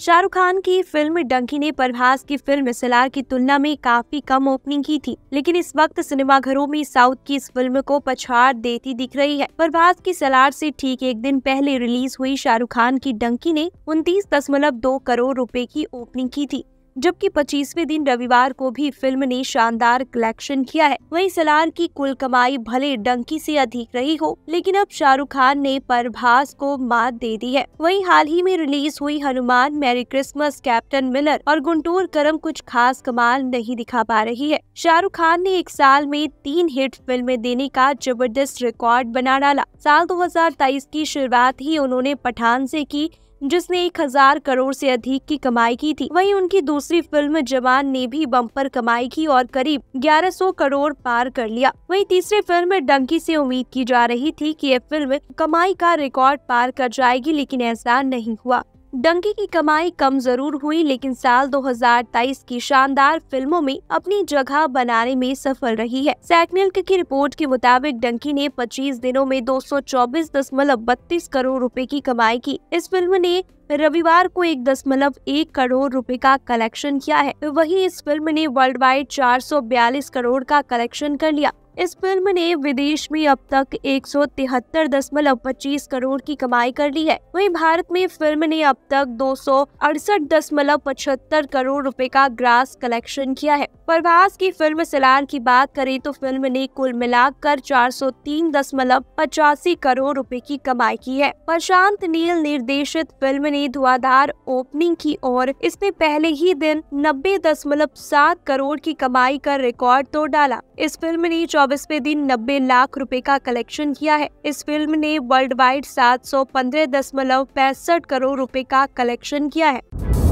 शाहरुख खान की फिल्म डंकी ने प्रभास की फिल्म सलार की तुलना में काफी कम ओपनिंग की थी लेकिन इस वक्त सिनेमाघरों में साउथ की इस फिल्म को पछाड़ देती दिख रही है प्रभास की सलार से ठीक एक दिन पहले रिलीज हुई शाहरुख खान की डंकी ने उनतीस दशमलव दो करोड़ रुपए की ओपनिंग की थी जबकि 25वें दिन रविवार को भी फिल्म ने शानदार कलेक्शन किया है वहीं सलार की कुल कमाई भले डंकी से अधिक रही हो लेकिन अब शाहरुख खान ने परभास को मात दे दी है वहीं हाल ही में रिलीज हुई Hanuman merry Christmas captain Miller और गुंटूर करम कुछ खास कमाल नहीं दिखा पा रही है शाहरुख खान ने एक साल में तीन हिट फिल्में देने का जबरदस्त रिकॉर्ड बना डाला साल दो की शुरुआत ही उन्होंने पठान ऐसी की जिसने एक हजार करोड़ से अधिक की कमाई की थी वहीं उनकी दूसरी फिल्म जवान ने भी बम्पर कमाई की और करीब 1100 करोड़ पार कर लिया वहीं तीसरी फिल्म डंकी से उम्मीद की जा रही थी कि यह फिल्म कमाई का रिकॉर्ड पार कर जाएगी लेकिन ऐसा नहीं हुआ डंकी की कमाई कम जरूर हुई लेकिन साल 2023 की शानदार फिल्मों में अपनी जगह बनाने में सफल रही है सैकनियल की रिपोर्ट के मुताबिक डंकी ने 25 दिनों में दो करोड़ रुपए की कमाई की इस फिल्म ने रविवार को एक दशमलव एक करोड़ रुपए का कलेक्शन किया है वहीं इस फिल्म ने वर्ल्ड वाइड चार करोड़ का कलेक्शन कर लिया इस फिल्म ने विदेश में अब तक एक करोड़ की कमाई कर ली है वहीं भारत में फिल्म ने अब तक दो करोड़ रुपए का ग्रास कलेक्शन किया है प्रभास की फिल्म सलार की बात करें तो फिल्म ने कुल मिलाकर चार करोड़ रुपए की कमाई की है प्रशांत नील निर्देशित फिल्म ने धुआधार ओपनिंग की और इसने पहले ही दिन नब्बे करोड़ की कमाई कर रिकॉर्ड तोड़ डाला इस फिल्म ने चौबीसवें दिन नब्बे लाख रुपए का कलेक्शन किया है इस फिल्म ने वर्ल्ड वाइड सात करोड़ रुपए का कलेक्शन किया है